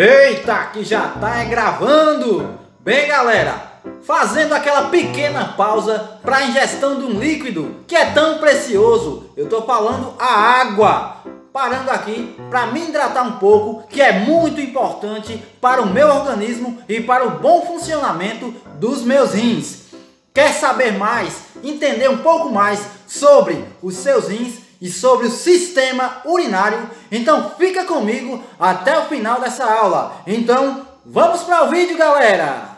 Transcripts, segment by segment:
Eita, que já tá gravando! Bem, galera, fazendo aquela pequena pausa para a ingestão de um líquido que é tão precioso. Eu tô falando a água. Parando aqui para me hidratar um pouco, que é muito importante para o meu organismo e para o bom funcionamento dos meus rins. Quer saber mais, entender um pouco mais sobre os seus rins? e sobre o sistema urinário. Então fica comigo até o final dessa aula. Então vamos para o vídeo, galera!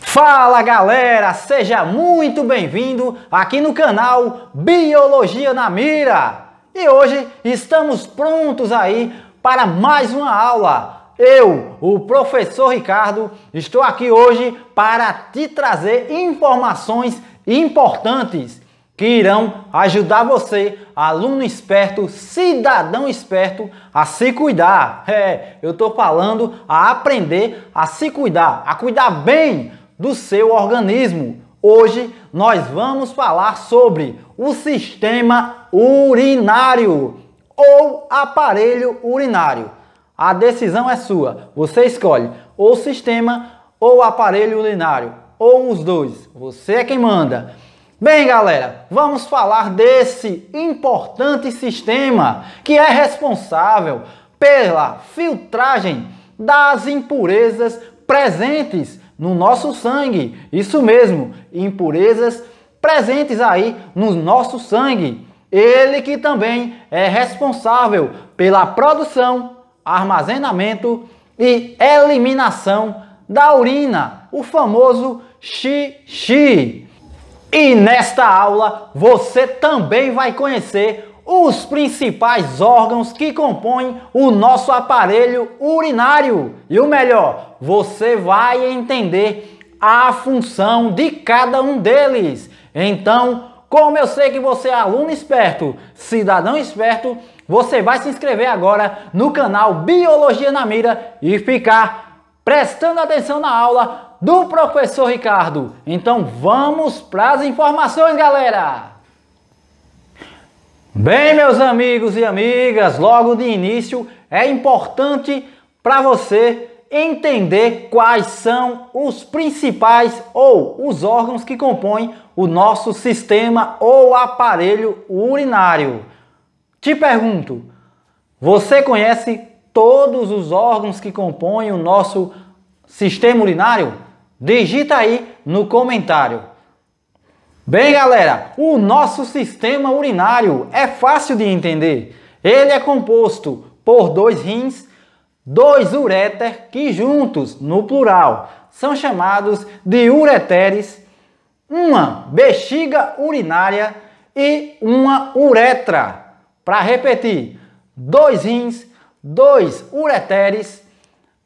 Fala galera, seja muito bem-vindo aqui no canal Biologia na Mira. E hoje estamos prontos aí para mais uma aula eu, o professor Ricardo, estou aqui hoje para te trazer informações importantes que irão ajudar você, aluno esperto, cidadão esperto, a se cuidar. É, eu estou falando a aprender a se cuidar, a cuidar bem do seu organismo. Hoje nós vamos falar sobre o sistema urinário ou aparelho urinário. A decisão é sua. Você escolhe ou o sistema ou o aparelho urinário, ou os dois. Você é quem manda. Bem, galera, vamos falar desse importante sistema que é responsável pela filtragem das impurezas presentes no nosso sangue. Isso mesmo, impurezas presentes aí no nosso sangue. Ele que também é responsável pela produção armazenamento e eliminação da urina, o famoso xixi. E nesta aula você também vai conhecer os principais órgãos que compõem o nosso aparelho urinário. E o melhor, você vai entender a função de cada um deles. Então, como eu sei que você é aluno esperto, cidadão esperto, você vai se inscrever agora no canal Biologia na Mira e ficar prestando atenção na aula do professor Ricardo. Então vamos para as informações, galera! Bem, meus amigos e amigas, logo de início é importante para você entender quais são os principais ou os órgãos que compõem o nosso sistema ou aparelho urinário. Te pergunto, você conhece todos os órgãos que compõem o nosso sistema urinário? Digita aí no comentário. Bem, galera, o nosso sistema urinário é fácil de entender. Ele é composto por dois rins, dois uréter, que juntos, no plural, são chamados de ureteres, uma bexiga urinária e uma uretra. Para repetir, dois rins, dois ureteres,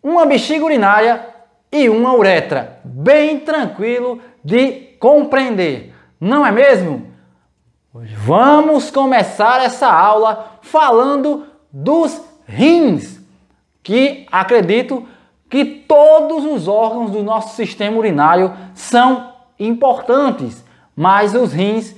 uma bexiga urinária e uma uretra. Bem tranquilo de compreender, não é mesmo? Vamos começar essa aula falando dos rins, que acredito que todos os órgãos do nosso sistema urinário são importantes, mas os rins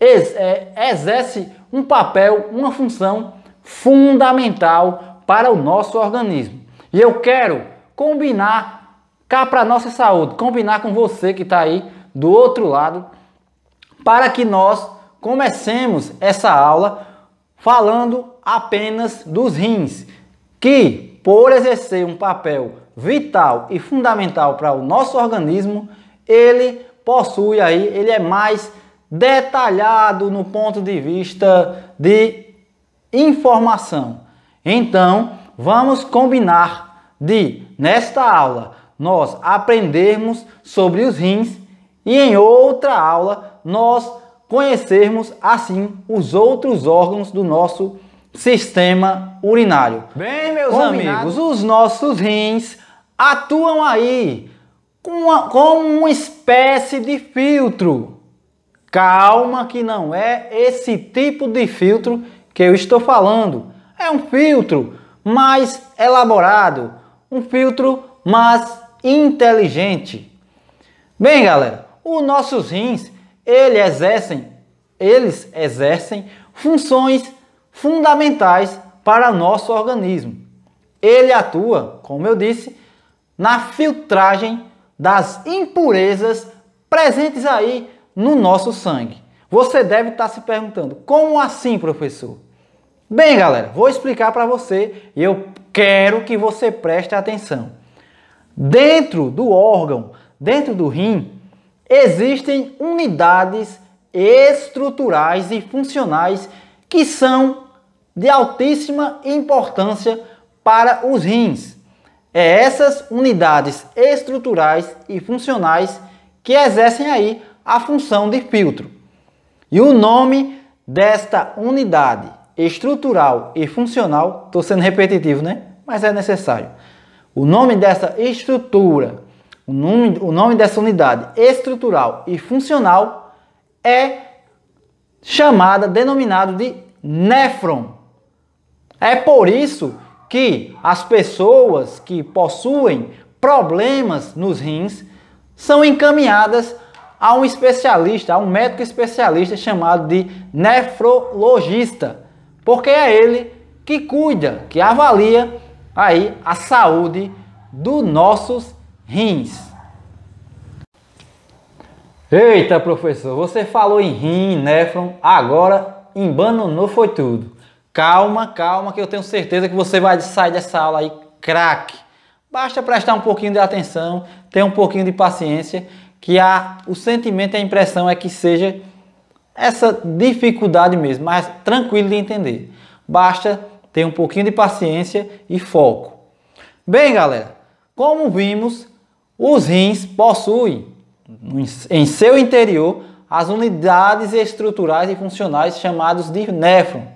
ex é, exercem um papel, uma função fundamental para o nosso organismo. E eu quero combinar cá para a nossa saúde, combinar com você que está aí do outro lado, para que nós comecemos essa aula falando apenas dos rins, que por exercer um papel vital e fundamental para o nosso organismo, ele possui aí, ele é mais detalhado no ponto de vista de informação. Então, vamos combinar de, nesta aula, nós aprendermos sobre os rins e em outra aula nós conhecermos assim os outros órgãos do nosso sistema urinário. Bem, meus Combinado. amigos, os nossos rins atuam aí como uma, uma espécie de filtro Calma que não é esse tipo de filtro que eu estou falando. É um filtro mais elaborado, um filtro mais inteligente. Bem, galera, os nossos rins, eles exercem, eles exercem funções fundamentais para nosso organismo. Ele atua, como eu disse, na filtragem das impurezas presentes aí no nosso sangue. Você deve estar se perguntando: como assim, professor? Bem, galera, vou explicar para você e eu quero que você preste atenção. Dentro do órgão, dentro do rim, existem unidades estruturais e funcionais que são de altíssima importância para os rins. É essas unidades estruturais e funcionais que exercem aí a função de filtro. E o nome desta unidade estrutural e funcional, estou sendo repetitivo, né? Mas é necessário. O nome dessa estrutura, o nome, o nome dessa unidade estrutural e funcional é chamada, denominado de néfron. É por isso que as pessoas que possuem problemas nos rins são encaminhadas a um especialista, a um médico especialista chamado de nefrologista, porque é ele que cuida, que avalia aí a saúde dos nossos rins. Eita, professor, você falou em rim, néfron, agora em não foi tudo. Calma, calma, que eu tenho certeza que você vai sair dessa aula aí craque. Basta prestar um pouquinho de atenção, ter um pouquinho de paciência que há, o sentimento e a impressão é que seja essa dificuldade mesmo, mas tranquilo de entender. Basta ter um pouquinho de paciência e foco. Bem, galera, como vimos, os rins possuem em seu interior as unidades estruturais e funcionais chamadas de néfron.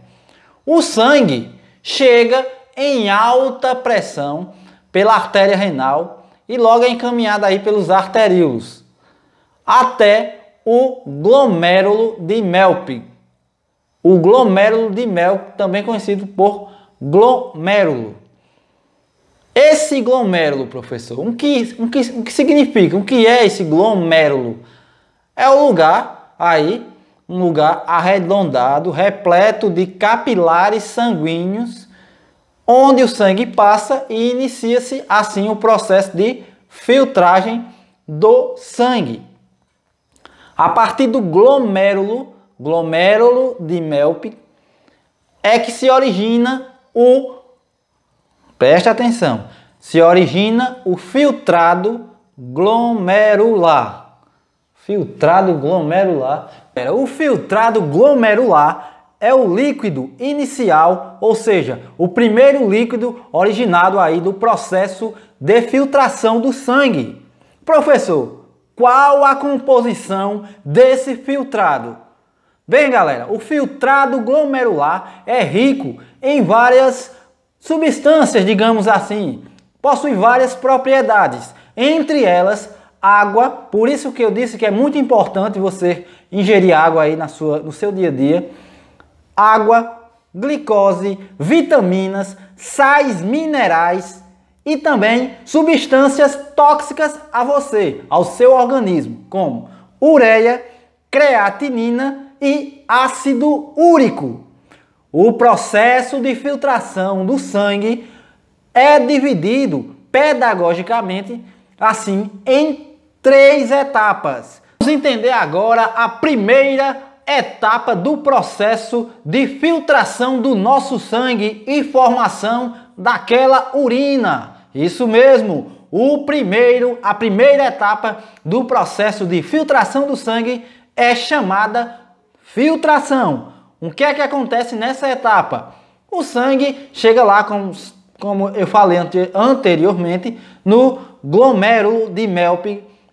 O sangue chega em alta pressão pela artéria renal e logo é encaminhado aí pelos arteríolos até o glomérulo de Melpig. O glomérulo de Melpig, também conhecido por glomérulo. Esse glomérulo, professor, o um que, um que, um que significa? O que é esse glomérulo? É o lugar aí, um lugar arredondado, repleto de capilares sanguíneos, onde o sangue passa e inicia-se assim o processo de filtragem do sangue. A partir do glomérulo, glomérulo de Melpe, é que se origina o, preste atenção, se origina o filtrado glomerular. Filtrado glomerular. Pera, o filtrado glomerular é o líquido inicial, ou seja, o primeiro líquido originado aí do processo de filtração do sangue. Professor, qual a composição desse filtrado. Bem, galera, o filtrado glomerular é rico em várias substâncias, digamos assim. Possui várias propriedades, entre elas água. Por isso que eu disse que é muito importante você ingerir água aí na sua, no seu dia a dia. Água, glicose, vitaminas, sais minerais, e também substâncias tóxicas a você, ao seu organismo, como ureia, creatinina e ácido úrico. O processo de filtração do sangue é dividido pedagogicamente assim em três etapas. Vamos entender agora a primeira etapa do processo de filtração do nosso sangue e formação daquela urina. Isso mesmo, o primeiro, a primeira etapa do processo de filtração do sangue é chamada filtração. O que é que acontece nessa etapa? O sangue chega lá, como, como eu falei anteriormente, no glomérulo de Melp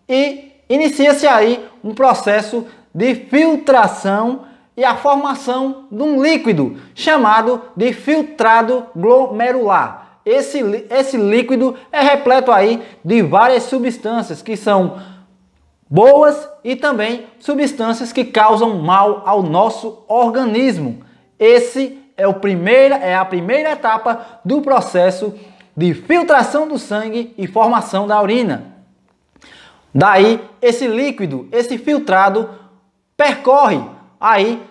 e inicia-se aí um processo de filtração e a formação de um líquido chamado de filtrado glomerular. Esse, esse líquido é repleto aí de várias substâncias que são boas e também substâncias que causam mal ao nosso organismo. Esse é, o primeira, é a primeira etapa do processo de filtração do sangue e formação da urina. Daí, esse líquido, esse filtrado, percorre aí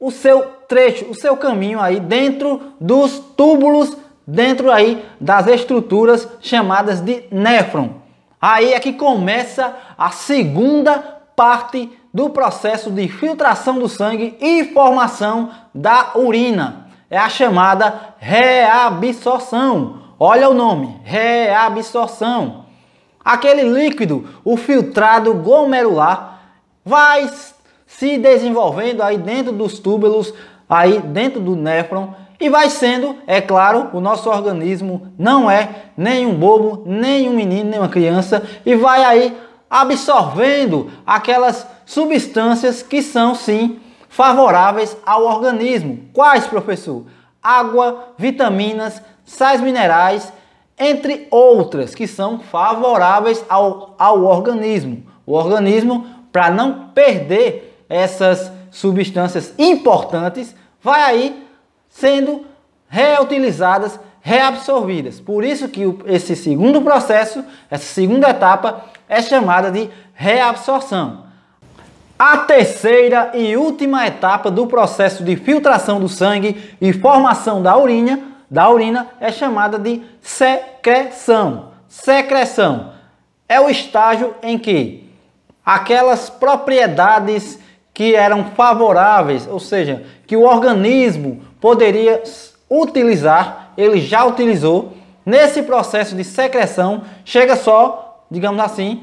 o seu trecho, o seu caminho aí dentro dos túbulos dentro aí das estruturas chamadas de néfron. Aí é que começa a segunda parte do processo de filtração do sangue e formação da urina. É a chamada reabsorção. Olha o nome, reabsorção. Aquele líquido, o filtrado glomerular, vai se desenvolvendo aí dentro dos túbulos, aí dentro do néfron, e vai sendo, é claro, o nosso organismo não é nenhum bobo, nenhum menino, nenhuma criança e vai aí absorvendo aquelas substâncias que são sim favoráveis ao organismo. Quais, professor? Água, vitaminas, sais minerais, entre outras que são favoráveis ao, ao organismo. O organismo, para não perder essas substâncias importantes, vai aí sendo reutilizadas, reabsorvidas. Por isso que esse segundo processo, essa segunda etapa, é chamada de reabsorção. A terceira e última etapa do processo de filtração do sangue e formação da urina, da urina é chamada de secreção. Secreção é o estágio em que aquelas propriedades que eram favoráveis, ou seja, que o organismo poderia utilizar, ele já utilizou, nesse processo de secreção, chega só, digamos assim,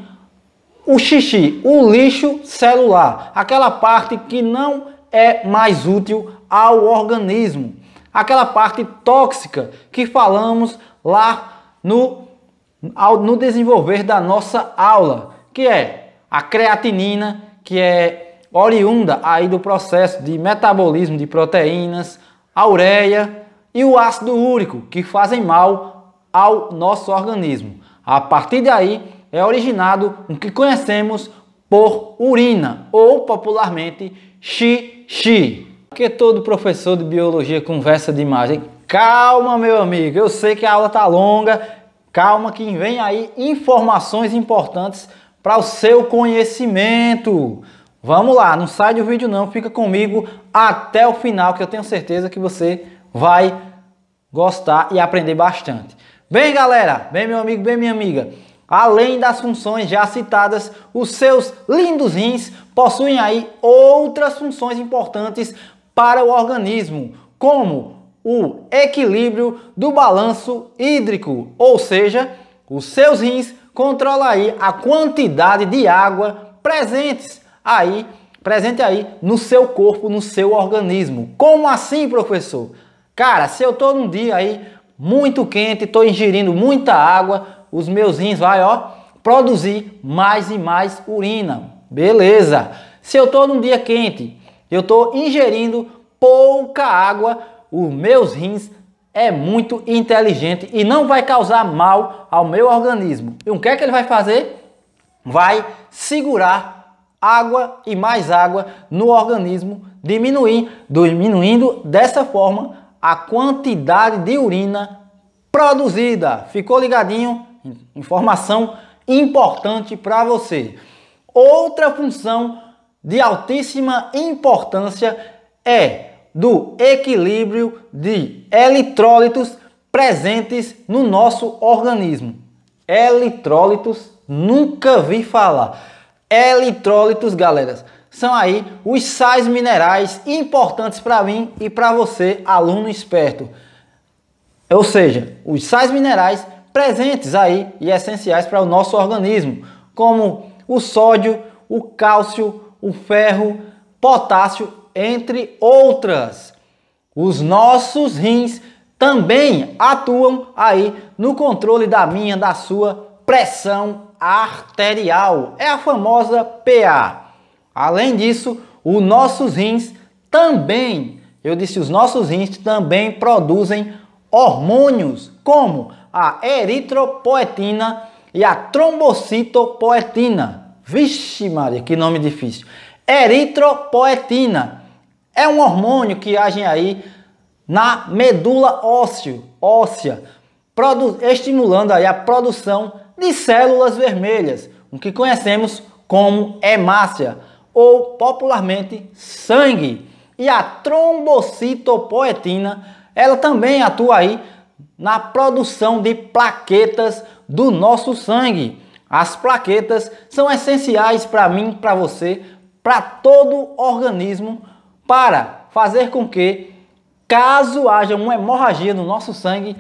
o xixi, o lixo celular, aquela parte que não é mais útil ao organismo, aquela parte tóxica que falamos lá no, no desenvolver da nossa aula, que é a creatinina, que é oriunda aí do processo de metabolismo de proteínas, a ureia e o ácido úrico, que fazem mal ao nosso organismo. A partir daí é originado o que conhecemos por urina ou popularmente xixi. Porque todo professor de biologia conversa de imagem. Calma, meu amigo, eu sei que a aula tá longa. Calma que vem aí informações importantes para o seu conhecimento. Vamos lá, não sai do vídeo não, fica comigo até o final que eu tenho certeza que você vai gostar e aprender bastante. Bem, galera, bem meu amigo, bem minha amiga, além das funções já citadas, os seus lindos rins possuem aí outras funções importantes para o organismo, como o equilíbrio do balanço hídrico, ou seja, os seus rins controlam aí a quantidade de água presentes aí, presente aí no seu corpo, no seu organismo. Como assim, professor? Cara, se eu estou num dia aí muito quente, estou ingerindo muita água, os meus rins vai, ó, produzir mais e mais urina. Beleza. Se eu estou num dia quente, eu estou ingerindo pouca água, os meus rins é muito inteligente e não vai causar mal ao meu organismo. E o que é que ele vai fazer? Vai segurar água e mais água no organismo, diminuir, diminuindo dessa forma a quantidade de urina produzida. Ficou ligadinho? Informação importante para você. Outra função de altíssima importância é do equilíbrio de eletrólitos presentes no nosso organismo. Eletrólitos, nunca vi falar eletrólitos, galera. São aí os sais minerais importantes para mim e para você, aluno esperto. Ou seja, os sais minerais presentes aí e essenciais para o nosso organismo, como o sódio, o cálcio, o ferro, potássio, entre outras. Os nossos rins também atuam aí no controle da minha, da sua pressão arterial, é a famosa PA. Além disso, os nossos rins também, eu disse, os nossos rins também produzem hormônios, como a eritropoetina e a trombocitopoetina. Vixe Maria, que nome difícil. Eritropoetina é um hormônio que age aí na medula ósseo, óssea, estimulando aí a produção de células vermelhas, o que conhecemos como hemácia ou popularmente sangue. E a trombocitopoetina, ela também atua aí na produção de plaquetas do nosso sangue. As plaquetas são essenciais para mim, para você, para todo organismo, para fazer com que, caso haja uma hemorragia no nosso sangue,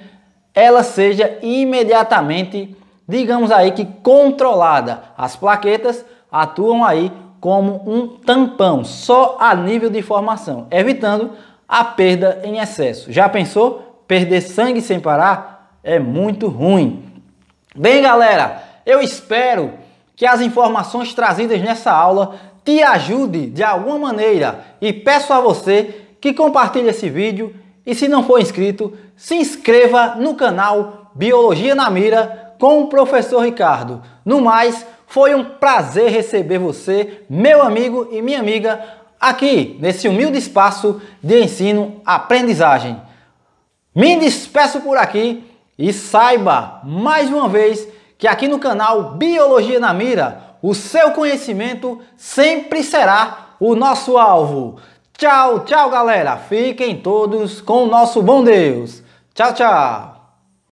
ela seja imediatamente digamos aí que controlada. As plaquetas atuam aí como um tampão, só a nível de formação, evitando a perda em excesso. Já pensou? Perder sangue sem parar é muito ruim. Bem, galera, eu espero que as informações trazidas nessa aula te ajude de alguma maneira e peço a você que compartilhe esse vídeo e se não for inscrito, se inscreva no canal Biologia na Mira com o professor Ricardo. No mais, foi um prazer receber você, meu amigo e minha amiga, aqui nesse humilde espaço de ensino-aprendizagem. Me despeço por aqui e saiba mais uma vez que aqui no canal Biologia na Mira, o seu conhecimento sempre será o nosso alvo. Tchau, tchau, galera. Fiquem todos com o nosso bom Deus. Tchau, tchau.